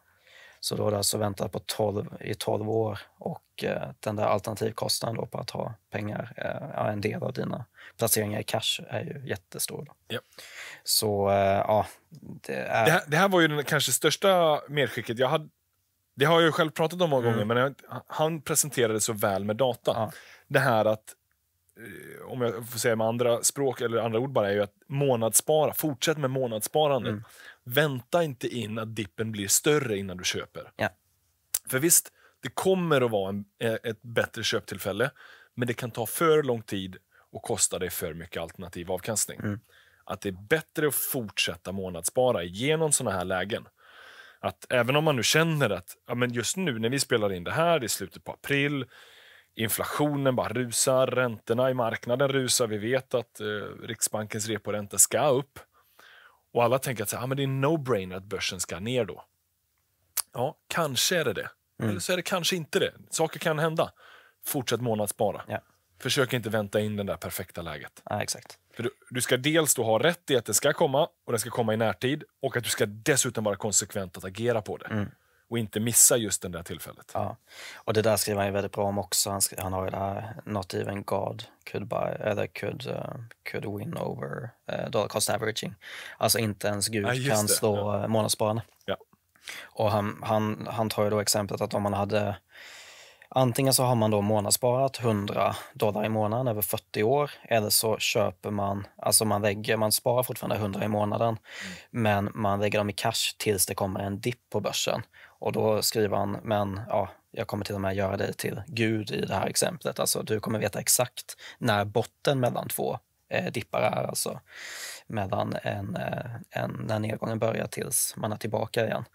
Så då har du alltså väntat på 12, i 12 år och eh, den där alternativkostnaden då på att ha pengar, eh, en del av dina placeringar i cash är ju jättestor. Då. Ja. Så eh, ja, det, är... det, här, det här var ju den kanske största medskicket jag hade. Det har jag ju själv pratat om många mm. gånger, men jag, han presenterade så väl med data. Ja. Det här att Eh, om jag får säga med andra språk eller andra ord bara, är ju att månadsspara. Fortsätt med månadssparandet. Mm. Vänta inte in att dippen blir större innan du köper. Ja. För visst, det kommer att vara en, eh, ett bättre köptillfälle, men det kan ta för lång tid och kosta dig för mycket alternativ avkastning. Mm. Att det är bättre att fortsätta månadsspara genom sådana här lägen. Att även om man nu känner att ja, men just nu när vi spelar in det här, det är slutet på april, inflationen bara rusar, räntorna i marknaden rusar. Vi vet att eh, Riksbankens reporänta ska upp. Och alla tänker att så här, ah, men det är no-brainer att börsen ska ner då. Ja, kanske är det det. Mm. Eller så är det kanske inte det. Saker kan hända. Fortsätt månadsspara. Ja. Försök inte vänta in det där perfekta läget. Ja, exakt. För du, du, ska dels då ha rätt i att det ska komma och den ska komma i närtid och att du ska dessutom vara konsekvent att agera på det. Mm och inte missa just det där tillfället. Ja. Och det där skriver han ju väldigt bra om också. Han, skri, han har ju det här “Not even God could, buy, eller could, uh, could win over uh, dollar cost averaging”. Alltså inte ens Gud ja, kan det. slå ja. Eh, månadssparande. Ja. Och han, han, han tar ju då exemplet att om man hade Antingen så har man då månadssparat 100 dollar i månaden över 40 år eller så köper man, alltså man lägger, man sparar fortfarande 100 i månaden mm. men man lägger dem i cash tills det kommer en dipp på börsen. Och då skriver han, men ja, jag kommer till och med göra dig till Gud i det här exemplet. Alltså, du kommer veta exakt när botten mellan två eh, dippar är, alltså mellan en, eh, en, när nedgången börjar tills man är tillbaka igen.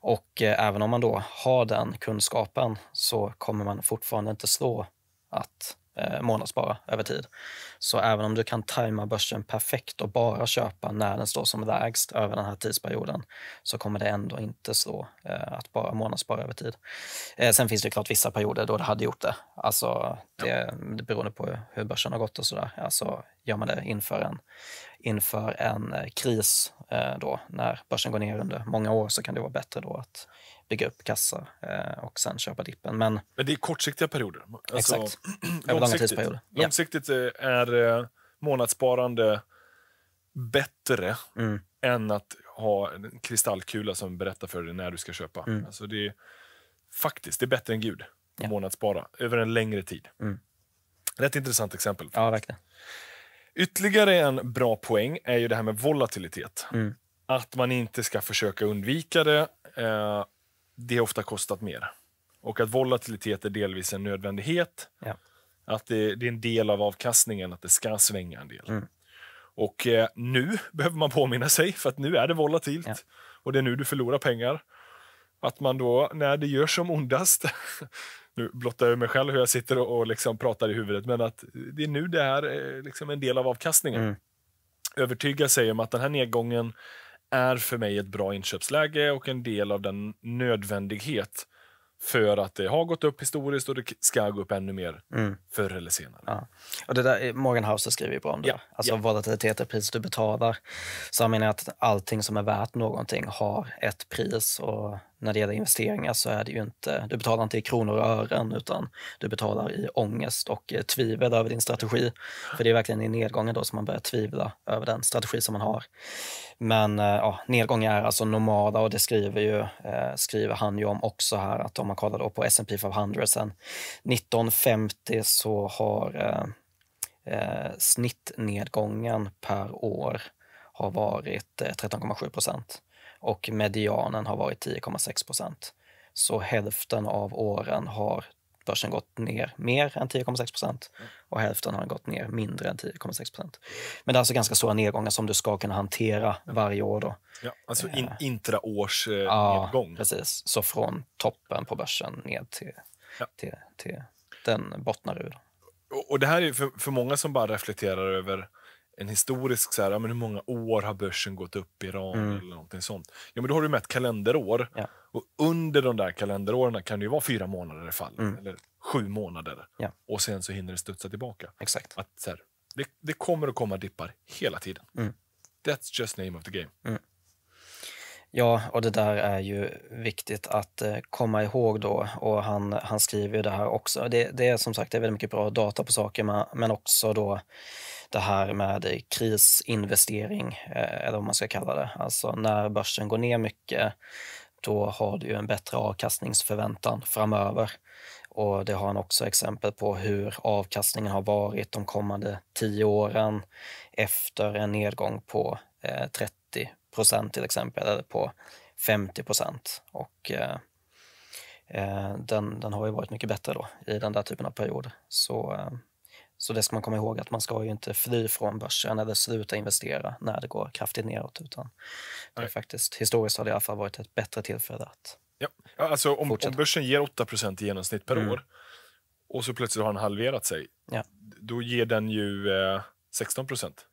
Och eh, även om man då har den kunskapen så kommer man fortfarande inte slå att Eh, månadsspara över tid. Så även om du kan tajma börsen perfekt och bara köpa när den står som lägst över den här tidsperioden så kommer det ändå inte slå eh, att bara månadsspara över tid. Eh, sen finns det klart vissa perioder då det hade gjort det. Alltså, det, det beroende på hur börsen har gått och sådär. Alltså, gör man det inför en, inför en eh, kris eh, då, när börsen går ner under många år så kan det vara bättre då att bygga upp kassa eh, och sen köpa dippen. Men, Men det är kortsiktiga perioder? Alltså, exakt. Över långa tidsperioder. Långsiktigt eh, är eh, månadssparande bättre mm. än att ha en kristallkula som berättar för dig när du ska köpa. Mm. Alltså det är, faktiskt, det är bättre än Gud att ja. månadsspara över en längre tid. Mm. Rätt intressant exempel. Ja, verkligen. Ytterligare en bra poäng är ju det här med volatilitet. Mm. Att man inte ska försöka undvika det eh, det ofta kostat mer. Och att volatilitet är delvis en nödvändighet. Ja. Att det, det, är en del av avkastningen, att det ska svänga en del. Mm. Och eh, nu behöver man påminna sig, för att nu är det volatilt. Ja. Och det är nu du förlorar pengar. Att man då, när det gör som ondast, nu blottar jag mig själv hur jag sitter och, och liksom pratar i huvudet, men att det är nu det är eh, liksom en del av avkastningen. Mm. Övertyga sig om att den här nedgången är för mig ett bra inköpsläge och en del av den nödvändighet för att det har gått upp historiskt och det ska gå upp ännu mer mm. förr eller senare. Ja. Och det där, eh, Morgan Hauser skriver ju bra om det. Ja. Alltså ja. volatilitet är priset du betalar. Så han menar att allting som är värt någonting har ett pris och när det gäller investeringar så är det ju inte, du betalar inte i kronor och ören utan du betalar i ångest och eh, tvivel över din strategi. För det är verkligen i nedgången då som man börjar tvivla över den strategi som man har. Men eh, ja, nedgångar är alltså normala och det skriver, ju, eh, skriver han ju om också här att om man kollar då på S&P 500 sen 1950 så har eh, eh, snittnedgången per år har varit 13,7 eh, procent och medianen har varit 10,6 procent. Så hälften av åren har börsen gått ner mer än 10,6 procent och hälften har den gått ner mindre än 10,6 procent. Men det är alltså ganska stora nedgångar som du ska kunna hantera varje år. Då. Ja, alltså in, eh, intraårs eh, ja, nedgång. precis. Så från toppen på börsen ner till, ja. till, till den bottnar ur. Och, det här är för, för många som bara reflekterar över en historisk, så här, ja, men hur många år har börsen gått upp i Iran mm. eller någonting sånt. Ja, men då har du mätt kalenderår ja. och under de där kalenderåren kan det vara fyra månader i fall, mm. eller sju månader ja. och sen så hinner det studsa tillbaka. Exakt. Att, så här, det, det, kommer att komma dippar hela tiden. Mm. That's just name of the game. Mm. Ja, och det där är ju viktigt att eh, komma ihåg då och han, han skriver ju det här också. Det, det är som sagt det är väldigt mycket bra data på saker men också då det här med krisinvestering, eh, eller vad man ska kalla det. Alltså när börsen går ner mycket, då har du en bättre avkastningsförväntan framöver. Och Det har han också exempel på hur avkastningen har varit de kommande tio åren efter en nedgång på 30 eh, procent till exempel, eller på 50 procent. Eh, den, den har ju varit mycket bättre då i den där typen av perioder. Så så det ska man komma ihåg att man ska ju inte fly från börsen eller sluta investera när det går kraftigt neråt. Utan det är faktiskt, historiskt har det i alla fall varit ett bättre tillfälle att ja. alltså, om, fortsätta. om börsen ger 8 i genomsnitt per mm. år och så plötsligt har den halverat sig, ja. då ger den ju eh, 16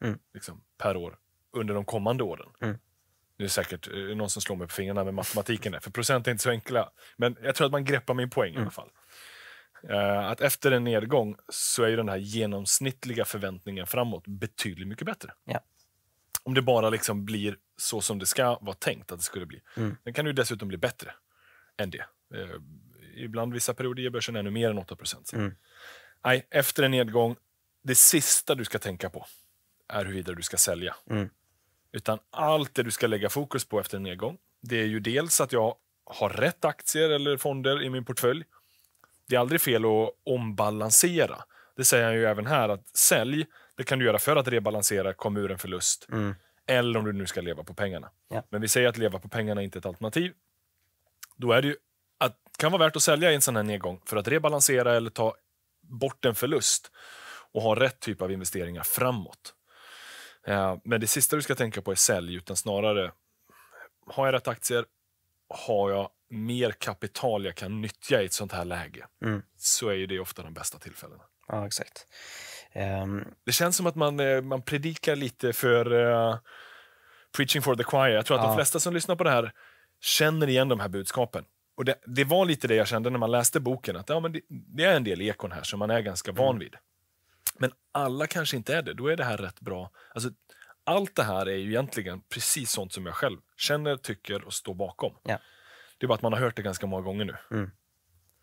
mm. liksom, per år under de kommande åren. Mm. Nu är det säkert eh, någon som slår mig på fingrarna med matematiken, där, för procent är inte så enkla. Men jag tror att man greppar min poäng i mm. alla fall. Eh, att efter en nedgång så är den här genomsnittliga förväntningen framåt betydligt mycket bättre. Ja. Om det bara liksom blir så som det ska vara tänkt att det skulle bli. Mm. Den kan ju dessutom bli bättre än det. Eh, ibland vissa perioder ger börsen ännu mer än 8 procent. Mm. Nej, efter en nedgång, det sista du ska tänka på är huruvida du ska sälja. Mm. Utan allt det du ska lägga fokus på efter en nedgång, det är ju dels att jag har rätt aktier eller fonder i min portfölj det är aldrig fel att ombalansera. Det säger han ju även här, att sälj, det kan du göra för att rebalansera, komma ur en förlust. Mm. Eller om du nu ska leva på pengarna. Ja. Men vi säger att leva på pengarna är inte är ett alternativ. Då är det ju att kan vara värt att sälja i en sån här nedgång för att rebalansera eller ta bort en förlust och ha rätt typ av investeringar framåt. Men det sista du ska tänka på är sälj, utan snarare har jag rätt aktier? Har jag mer kapital jag kan nyttja i ett sånt här läge, mm. så är ju det ofta de bästa tillfällena. Ja, exakt. Um... Det känns som att man, eh, man predikar lite för uh, preaching for the choir. Jag tror att ja. de flesta som lyssnar på det här känner igen de här budskapen. Och det, det var lite det jag kände när man läste boken, att ja, men det, det är en del ekon här som man är ganska van mm. vid. Mm. Men alla kanske inte är det, då är det här rätt bra. Alltså, allt det här är ju egentligen precis sånt som jag själv känner, tycker och står bakom. Ja. Det är bara att man har hört det ganska många gånger nu. Mm.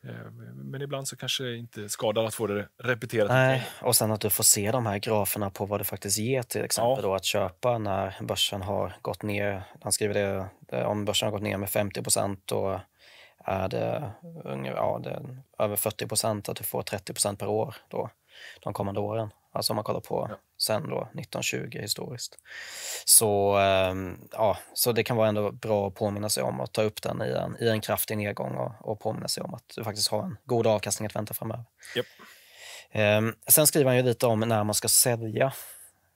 Eh, men ibland så kanske det inte skadar att få det repeterat. Nej, och sen att du får se de här graferna på vad det faktiskt ger till exempel ja. då att köpa när börsen har gått ner. Han skriver det, eh, om börsen har gått ner med 50 procent då är det, ja, det är över 40 procent, att du får 30 procent per år då de kommande åren. Alltså om man kollar på ja sen då, 1920 historiskt. Så, ehm, ja, så det kan vara ändå bra att påminna sig om att ta upp den i en, i en kraftig nedgång och, och påminna sig om att du faktiskt har en god avkastning att vänta framöver. Yep. Ehm, sen skriver han ju lite om när man ska sälja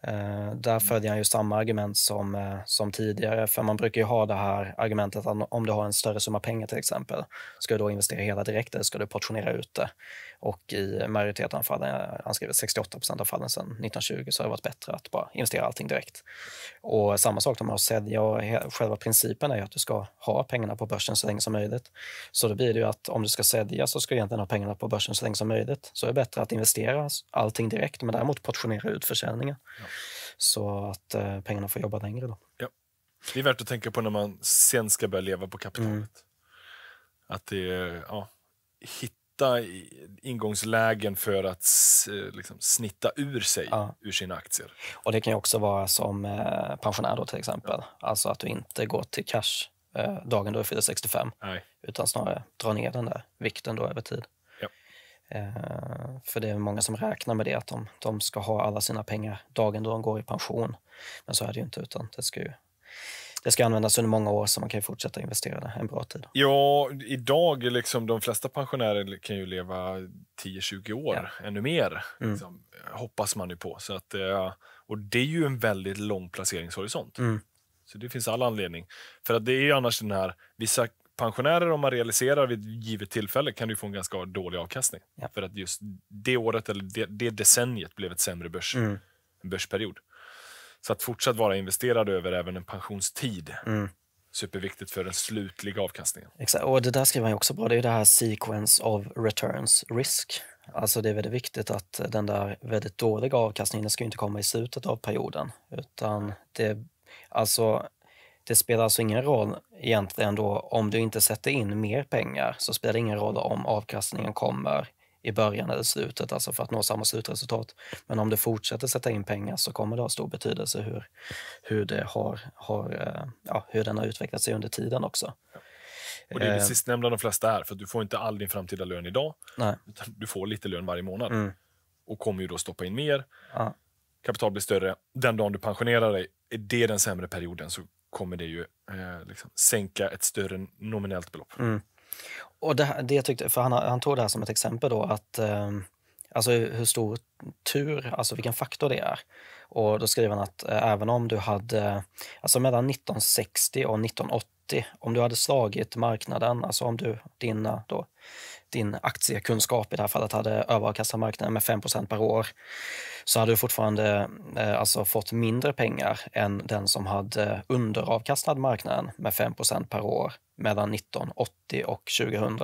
Eh, där följer han ju samma argument som, eh, som tidigare, för man brukar ju ha det här argumentet att om du har en större summa pengar till exempel, ska du då investera hela direkt eller ska du portionera ut det? Och i majoriteten av fallen, eh, han skriver 68 av fallen sedan 1920, så har det varit bättre att bara investera allting direkt. Och samma sak de har att sälja själva principen är ju att du ska ha pengarna på börsen så länge som möjligt. Så då blir det ju att om du ska sälja så ska du egentligen ha pengarna på börsen så länge som möjligt. Så är det bättre att investera allting direkt, men däremot portionera ut försäljningen. Ja. Så att eh, pengarna får jobba längre. Då. Ja. Det är värt att tänka på när man sen ska börja leva på kapitalet. Mm. Att det ja, hitta ingångslägen för att eh, liksom, snitta ur sig ja. ur sina aktier. Och Det kan också vara som eh, pensionär då, till exempel. Ja. Alltså att du inte går till cash eh, dagen då du fyller 65 Nej. utan snarare drar ner den där vikten då över tid. Eh, för det är många som räknar med det, att de, de, ska ha alla sina pengar dagen då de går i pension. Men så är det ju inte, utan det ska ju, det ska användas under många år så man kan fortsätta investera det en bra tid. Ja, idag liksom de flesta pensionärer kan ju leva 10-20 år, ja. ännu mer, mm. liksom, hoppas man ju på. Så att, eh, och det är ju en väldigt lång placeringshorisont. Mm. Så det finns all anledning. För att det är ju annars den här, vissa pensionärer, om man realiserar vid ett givet tillfälle, kan du få en ganska dålig avkastning. Ja. För att just det året, eller det, det decenniet, blev ett sämre börs, mm. börsperiod. Så att fortsatt vara investerad över även en pensionstid. Mm. Superviktigt för den slutliga avkastningen. Exakt, och det där skriver han också bra. Det är ju det här sequence of returns, risk. Alltså det är väldigt viktigt att den där väldigt dåliga avkastningen den ska inte komma i slutet av perioden. Utan det, alltså det spelar alltså ingen roll egentligen då om du inte sätter in mer pengar så spelar det ingen roll om avkastningen kommer i början eller slutet, alltså för att nå samma slutresultat. Men om du fortsätter sätta in pengar så kommer det ha stor betydelse hur, hur, det har, har, eh, ja, hur den har utvecklat sig under tiden också. Och Det är det eh. sistnämnda de flesta är, för du får inte all din framtida lön idag. Nej. du får lite lön varje månad mm. och kommer ju då stoppa in mer. Ja. Kapital blir större. Den dagen du pensionerar dig, är det den sämre perioden så kommer det ju eh, liksom sänka ett större nominellt belopp. Mm. Och det, det jag tyckte, för han, han tog det här som ett exempel då att eh, alltså hur stor tur, alltså vilken faktor det är. Och då skriver han att eh, även om du hade, alltså mellan 1960 och 1980, om du hade slagit marknaden, alltså om du, dina då, din aktiekunskap, i det här fallet hade överavkastat marknaden med 5 per år, så hade du fortfarande eh, alltså fått mindre pengar än den som hade underavkastat marknaden med 5 per år mellan 1980 och 2000.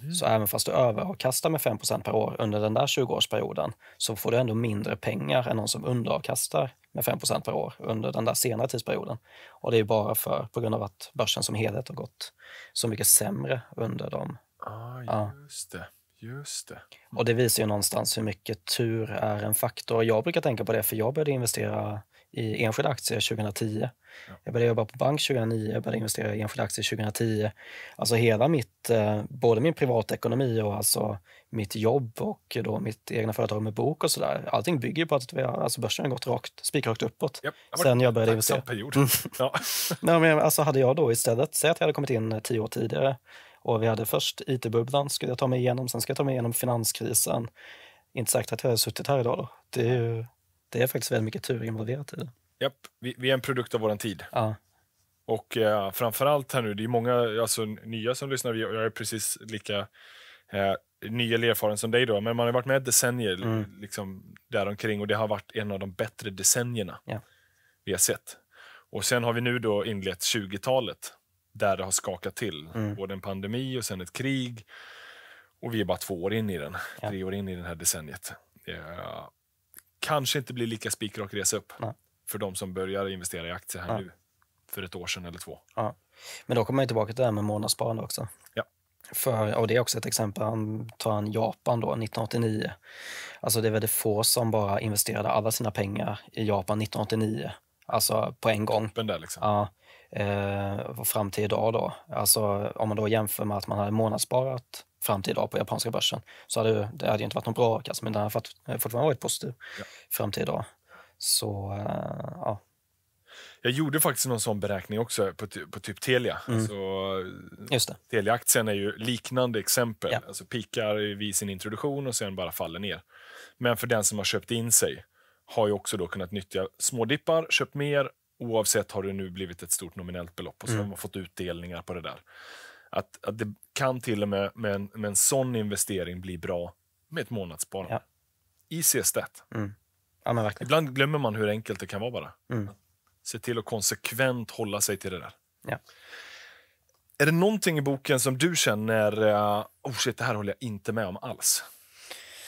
Mm. Så även fast du överavkastar med 5 per år under den där 20-årsperioden så får du ändå mindre pengar än någon som underavkastar med 5 per år under den där senare tidsperioden. Och det är bara för, på grund av att börsen som helhet har gått så mycket sämre under de Ah, ja. just det. Just det. Mm. Och det mm. visar ju någonstans hur mycket tur är en faktor. Jag brukar tänka på det, för jag började investera i enskilda aktier 2010. Ja. Jag började jobba på bank 2009, jag började investera i enskilda aktier 2010. Alltså hela mitt, eh, både min privatekonomi och alltså mitt jobb och då mitt egna företag med bok och sådär. Allting bygger på att vi har, alltså börsen har gått rakt, spikrakt uppåt yep. sen jag började investera. Period. Mm. Ja. Nej, men alltså hade jag då istället, säg att jag hade kommit in tio år tidigare och vi hade först it-bubblan skulle jag ta mig igenom, sen ska jag ta mig igenom finanskrisen. Inte säkert att jag hade suttit här idag. Då. Det, är ju, det är faktiskt väldigt mycket tur involverat i det. Japp, vi, vi är en produkt av vår tid. Ja. Och eh, framför allt här nu, det är många alltså, nya som lyssnar, jag är precis lika eh, ny eller erfaren som dig, då, men man har varit med decennier mm. liksom, däromkring och det har varit en av de bättre decennierna ja. vi har sett. Och sen har vi nu då inlett 20-talet där det har skakat till. Mm. Både en pandemi och sen ett krig. Och vi är bara två år in i den, ja. tre år in i det här decenniet. Eh, kanske inte blir lika spikrak resa upp Nej. för de som börjar investera i aktier här ja. nu för ett år sedan eller två. Ja. Men då kommer man tillbaka till det här med månadssparande också. Ja. För, och det är också ett exempel, han tar han Japan då, 1989. Alltså det är väldigt få som bara investerade alla sina pengar i Japan 1989 alltså på en gång. Där liksom. ja, eh, fram till idag då. Alltså, om man då jämför med att man hade månadssparat fram till idag på japanska börsen så hade det hade inte varit någon bra avkastning, alltså, men den hade eh, fortfarande varit positiv ja. fram till idag. Så, eh, ja. Jag gjorde faktiskt någon sån beräkning också på, på typ Telia. Mm. Alltså, Telia-aktien är ju liknande exempel. Ja. Alltså pikar vid sin introduktion och sen bara faller ner. Men för den som har köpt in sig har ju också då kunnat nyttja smådippar, köpt mer oavsett har det nu blivit ett stort nominellt belopp och så mm. har man fått utdelningar på det där. Att, att det kan till och med med en, med en sån investering bli bra med ett månadssparande. Ja. Easy as that. Mm. Ja, Ibland glömmer man hur enkelt det kan vara bara. Mm. Se till att konsekvent hålla sig till det där. Ja. Är det någonting i boken som du känner, eh, oh shit, det här håller jag inte med om alls?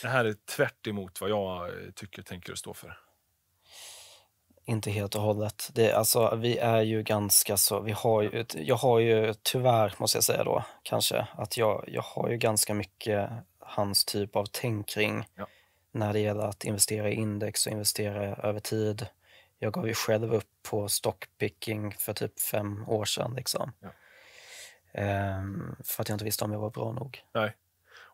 Det här är tvärt emot vad jag eh, tycker, tänker och står för. Inte helt och hållet. Det, alltså, vi är ju ganska så... Vi har ju, jag har ju, tyvärr måste jag säga då, kanske, att jag, jag har ju ganska mycket hans typ av tänk kring ja. när det gäller att investera i index och investera över tid. Jag gav ju själv upp på stockpicking för typ fem år sedan. Liksom. Ja. Ehm, för att jag inte visste om jag var bra nog. Nej.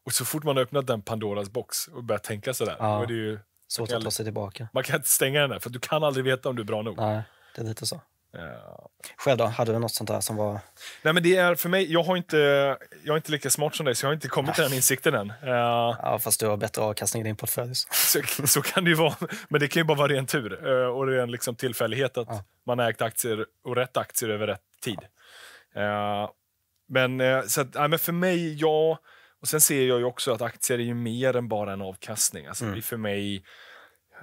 Och så fort man har öppnat den Pandoras box och börjat tänka sådär, ja. då är det ju... Svårt att ta sig tillbaka. Man kan inte stänga den där, för du kan aldrig veta om du är bra nog. Nej, det är lite så. Ja. Själv då? Hade du något sånt där som var... Nej, men det är för mig, jag, har inte, jag är inte lika smart som dig, så jag har inte kommit till den ah. insikten än. Uh, ja, fast du har bättre avkastning i din portfölj. Så, så kan det ju vara, men det kan ju bara vara ren tur uh, och ren liksom tillfällighet att ja. man ägt aktier och rätt aktier över rätt tid. Ja. Uh, eh, men, så att, nej, men för mig, jag... Och Sen ser jag ju också att aktier är ju mer än bara en avkastning. Alltså mm. Det är för mig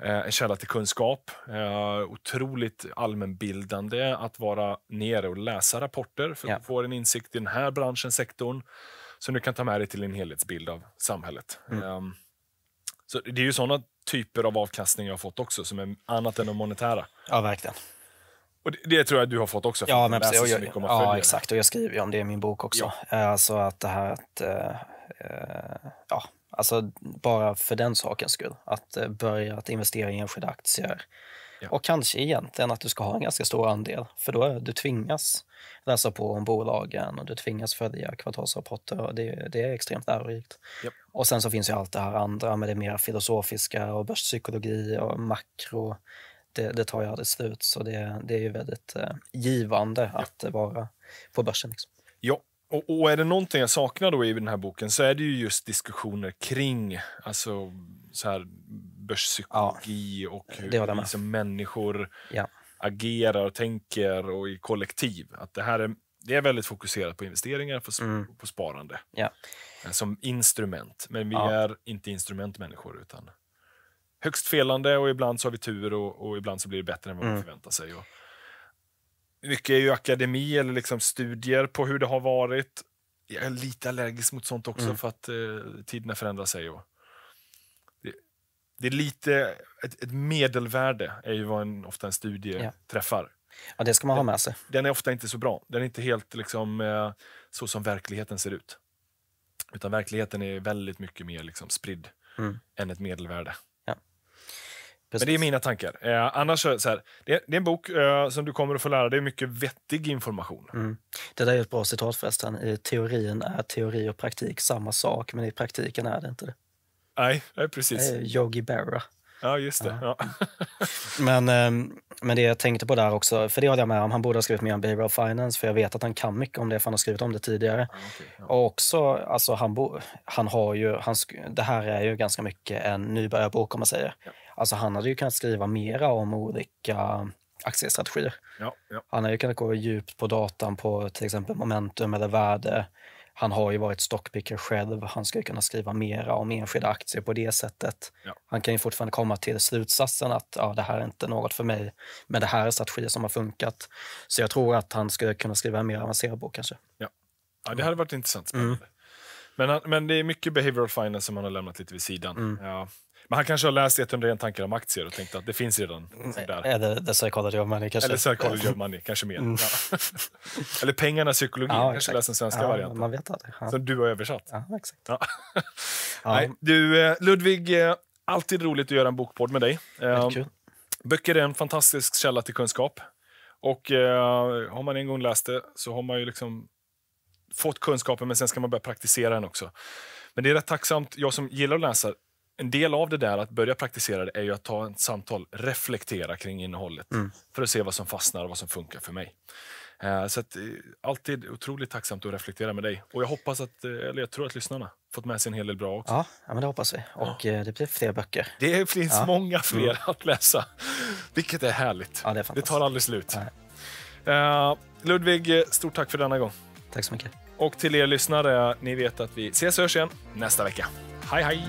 eh, en källa till kunskap. Eh, otroligt allmänbildande att vara nere och läsa rapporter för att yeah. du en insikt i den här branschen, sektorn som du kan ta med dig till en helhetsbild av samhället. Mm. Ehm, så Det är ju såna typer av avkastning jag har fått också, som är annat än de monetära. Ja, verkligen. Och det, det, tror jag du har fått också. ja, men precis. Jag, ja, exakt. Och jag skriver ju om det i min bok också. Ja. Eh, så att det här att Eh, ja, alltså bara för den sakens skull. Att eh, börja att investera i enskilda aktier. Ja. Och kanske egentligen att du ska ha en ganska stor andel, för då är, du tvingas läsa på om bolagen och du tvingas följa kvartalsrapporter. Och det, det är extremt lärorikt. Ja. Och sen så finns ju allt det här andra med det mer filosofiska och börspsykologi och makro. Det, det tar ju aldrig slut, så det, det är ju väldigt eh, givande ja. att vara på börsen. Liksom. Ja, och, och, är det någonting jag saknar då i den här boken så är det ju just diskussioner kring alltså, så här, börspsykologi ja, och hur liksom, människor ja. agerar och tänker och i kollektiv. Att det här är, det är väldigt fokuserat på investeringar och mm. på sparande ja. Eh, som instrument. Men vi är inte instrumentmänniskor utan högst felande och ibland så har vi tur och, och ibland så blir det bättre än vad man mm. förväntar sig. Och, mycket är ju akademi eller liksom studier på hur det har varit. Jag är lite allergisk mot sånt också mm. för att eh, tiderna förändrar sig. Och det, det är lite, ett, ett, medelvärde är ju vad en, ofta en studie ja. träffar. Ja, det ska man ha med sig. Den, den är ofta inte så bra. Den är inte helt liksom, eh, så som verkligheten ser ut. Utan verkligheten är väldigt mycket mer liksom, spridd mm. än ett medelvärde. Precis. Men det är mina tankar. Eh, annars så, så här, det, det, är en bok eh, som du kommer att få lära dig mycket vettig information. Mm. Det där är ett bra citat förresten. I teorin är teori och praktik samma sak, men i praktiken är det inte det. Nej, nej precis. Det är Yogi Berra. Ja, just det. Ja. Ja. men, eh, men det jag tänkte på där också, för det håller jag med om, han borde ha skrivit mer om behavioral finance, för jag vet att han kan mycket om det, för han har skrivit om det tidigare. Ah, ja, och också, alltså han, bo, han har ju, han, det här är ju ganska mycket en nybörjarbok om man säger. Alltså han hade ju kunnat skriva mera om olika aktiestrategier. Ja, ja. Han hade ju kunnat gå djupt på datan på till exempel momentum eller värde. Han har ju varit stockpicker själv. Han ska ju kunna skriva mera om enskilda aktier på det sättet. Ja. Han kan ju fortfarande komma till slutsatsen att ja, det här är inte något för mig, men det här är strategier som har funkat. Så jag tror att han skulle kunna skriva en mer avancerad bok kanske. Ja, ja det hade varit intressant. Mm. Men, men det är mycket behavioral finance som han har lämnat lite vid sidan. Mm. Ja. Men han kanske har läst 101 tankar om aktier och tänkt att det finns redan. Mm. Där. Eller The Psychology of Money. Kanske. Eller Psychology of Money, kanske mer. Mm. Ja. Eller Pengarna psykologi, ja, kanske läst den svenska ja, varianten. Man vet aldrig. Ja. Som du har översatt. Ja, exakt. Nej, du, eh, Ludvig, eh, alltid roligt att göra en bokpodd med dig. Eh, kul. Böcker är en fantastisk källa till kunskap. Och Har man en gång läst det så har man ju liksom fått kunskapen men sen ska man börja praktisera den också. Men det är rätt tacksamt. Jag som gillar att läsa en del av det där att börja praktisera det är ju att ta ett samtal, reflektera kring innehållet mm. för att se vad som fastnar och vad som funkar för mig. Eh, så att, eh, alltid otroligt tacksamt att reflektera med dig. Och jag hoppas att, eh, eller jag tror att lyssnarna fått med sig en hel del bra också. Ja, ja men det hoppas vi. Och ja. det blir fler böcker. Det finns ja. många mm. fler att läsa, vilket är härligt. Ja, det, är det tar aldrig slut. Uh, Ludvig, stort tack för denna gång. Tack så mycket. Och till er lyssnare, ni vet att vi ses och hörs igen nästa vecka. はいはい